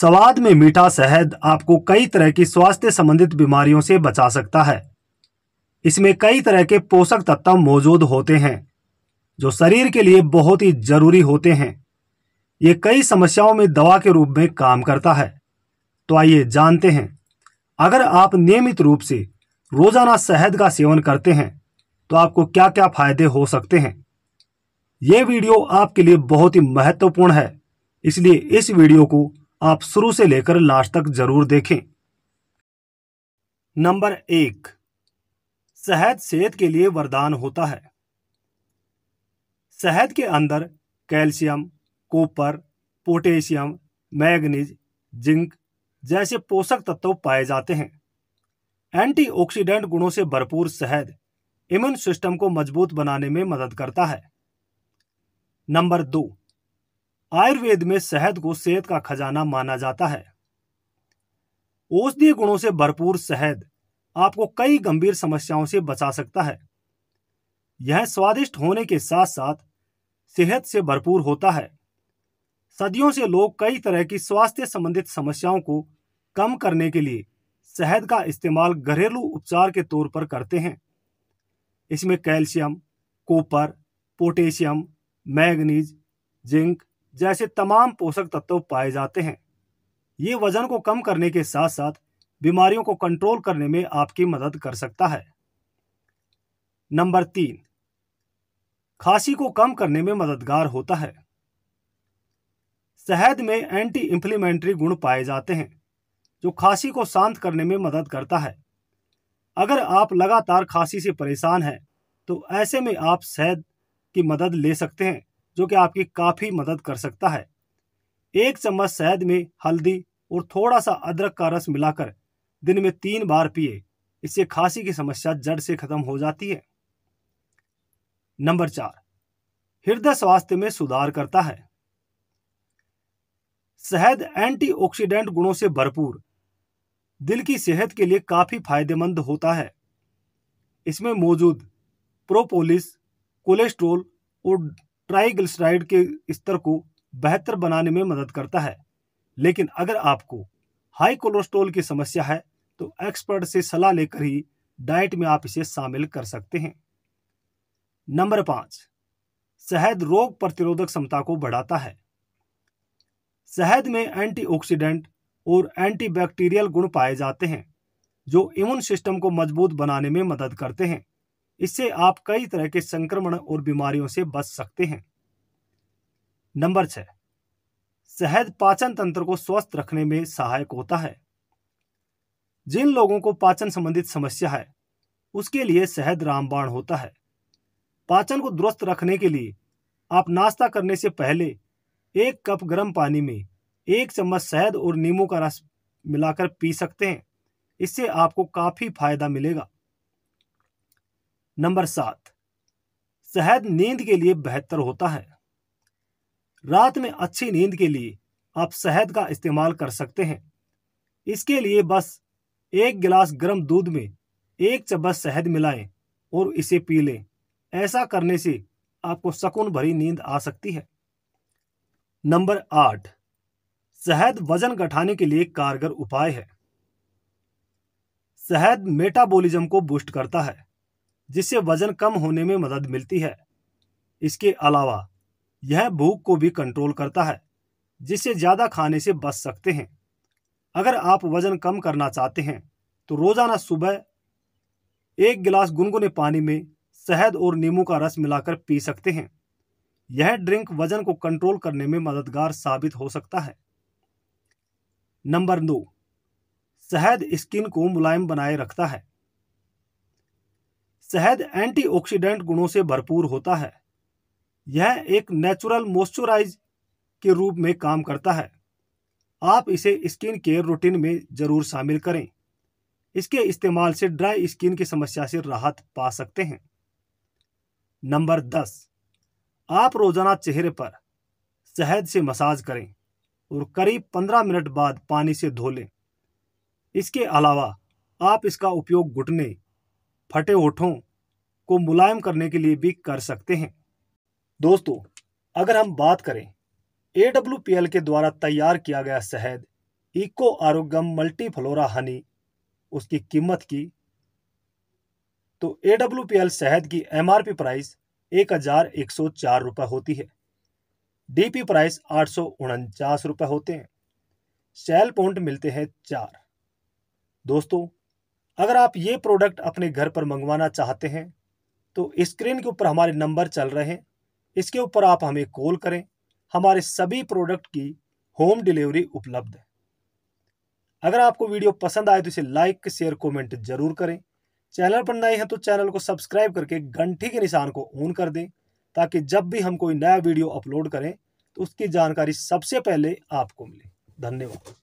सवाद में मीठा शहद आपको कई तरह की स्वास्थ्य संबंधित बीमारियों से बचा सकता है इसमें कई तरह के पोषक तत्व मौजूद होते हैं जो शरीर के लिए बहुत ही जरूरी होते हैं ये कई समस्याओं में दवा के रूप में काम करता है तो आइए जानते हैं अगर आप नियमित रूप से रोजाना शहद का सेवन करते हैं तो आपको क्या क्या फायदे हो सकते हैं ये वीडियो आपके लिए बहुत ही महत्वपूर्ण है इसलिए इस वीडियो को आप शुरू से लेकर लास्ट तक जरूर देखें नंबर एक शहद सेहत के लिए वरदान होता है शहद के अंदर calcium copper potassium manganese zinc जैसे पोषक तत्व पाए जाते हैं एंटीऑक्सीडेंट गुणों से भरपूर शहद इम्यून सिस्टम को मजबूत बनाने में मदद करता है नंबर दो आयुर्वेद में शहद को सेहत का खजाना माना जाता है औषधीय गुणों से भरपूर शहद आपको कई गंभीर समस्याओं से बचा सकता है यह स्वादिष्ट होने के साथ साथ सेहत से भरपूर होता है सदियों से लोग कई तरह की स्वास्थ्य संबंधित समस्याओं को कम करने के लिए शहद का इस्तेमाल घरेलू उपचार के तौर पर करते हैं इसमें calcium copper potassium manganese zinc जैसे तमाम पोषक तत्व पाए जाते हैं ये वजन को कम करने के साथ साथ बीमारियों को कंट्रोल करने में आपकी मदद कर सकता है नंबर तीन खांसी को कम करने में मददगार होता है शहद में एंटी इंफ्लीमेंट्री गुण पाए जाते हैं जो खांसी को शांत करने में मदद करता है अगर आप लगातार खांसी से परेशान हैं तो ऐसे में आप शहद की मदद ले सकते हैं जो कि आपकी काफ़ी मदद कर सकता है एक चम्मच शहद में हल्दी और थोड़ा सा अदरक का रस मिलाकर दिन में तीन बार पिए इससे खांसी की समस्या जड़ से खत्म हो जाती है नंबर चार हृदय स्वास्थ्य में सुधार करता है शहद एंटीऑक्सीडेंट गुणों से भरपूर दिल की सेहत के लिए काफी फायदेमंद होता है इसमें मौजूद प्रोपोलिस कोलेस्ट्रोल और ट्राइग्लिसराइड के स्तर को बेहतर बनाने में मदद करता है लेकिन अगर आपको हाई कोलेस्ट्रॉल की समस्या है तो एक्सपर्ट से सलाह लेकर ही डाइट में आप इसे शामिल कर सकते हैं नंबर पांच शहद रोग प्रतिरोधक क्षमता को बढ़ाता है शहद में एंटीऑक्सीडेंट और एंटीबैक्टीरियल गुण पाए जाते हैं जो इम्यून सिस्टम को मजबूत बनाने में मदद करते हैं इससे आप कई तरह के संक्रमण और बीमारियों से बच सकते हैं नंबर छह शहद पाचन तंत्र को स्वस्थ रखने में सहायक होता है जिन लोगों को पाचन संबंधित समस्या है उसके लिए शहद रामबाण होता है पाचन को दुरुस्त रखने के लिए आप नाश्ता करने से पहले एक कप गर्म पानी में एक चम्मच शहद और नींबू का रस मिलाकर पी सकते हैं इससे आपको काफ़ी फायदा मिलेगा नंबर सात शहद नींद के लिए बेहतर होता है रात में अच्छी नींद के लिए आप शहद का इस्तेमाल कर सकते हैं इसके लिए बस एक गिलास गर्म दूध में एक चम्मच शहद मिलाएं और इसे पी लें ऐसा करने से आपको सकून भरी नींद आ सकती है नंबर आठ शहद वजन घटाने के लिए कारगर उपाय है शहद मेटाबॉलिज्म को बूस्ट करता है जिससे वजन कम होने में मदद मिलती है इसके अलावा यह भूख को भी कंट्रोल करता है जिससे ज़्यादा खाने से बच सकते हैं अगर आप वज़न कम करना चाहते हैं तो रोज़ाना सुबह एक गिलास गुनगुने पानी में शहद और नींबू का रस मिलाकर पी सकते हैं यह ड्रिंक वज़न को कंट्रोल करने में मददगार साबित हो सकता है नंबर दो शहद स्किन को मुलायम बनाए रखता है शहद एंटीऑक्सीडेंट गुणों से भरपूर होता है यह एक नेचुरल मॉइस्चराइज के रूप में काम करता है आप इसे स्किन केयर रूटीन में ज़रूर शामिल करें इसके इस्तेमाल से ड्राई स्किन की समस्या से राहत पा सकते हैं नंबर दस आप रोज़ाना चेहरे पर शहद से मसाज करें और करीब पंद्रह मिनट बाद पानी से धो लें इसके अलावा आप इसका उपयोग घुटने फटे होठों को मुलायम करने के लिए भी कर सकते हैं दोस्तों अगर हम बात करें ए के द्वारा तैयार किया गया शहद इको आरोग्यम मल्टीफ्लोरा हनी उसकी कीमत की तो ए शहद की एम आर पी प्राइस एक हजार एक सौ चार रुपये होती है डीपी प्राइस आठ सौ उनचास रुपये होते हैं शैल पॉइंट मिलते हैं चार दोस्तों अगर आप ये प्रोडक्ट अपने घर पर मंगवाना चाहते हैं तो स्क्रीन के ऊपर हमारे नंबर चल रहे हैं इसके ऊपर आप हमें कॉल करें हमारे सभी प्रोडक्ट की होम डिलीवरी उपलब्ध है अगर आपको वीडियो पसंद आए तो इसे लाइक शेयर कमेंट जरूर करें चैनल पर नए हैं तो चैनल को सब्सक्राइब करके घंटी के निशान को ऑन कर दें ताकि जब भी हम कोई नया वीडियो अपलोड करें तो उसकी जानकारी सबसे पहले आपको मिले धन्यवाद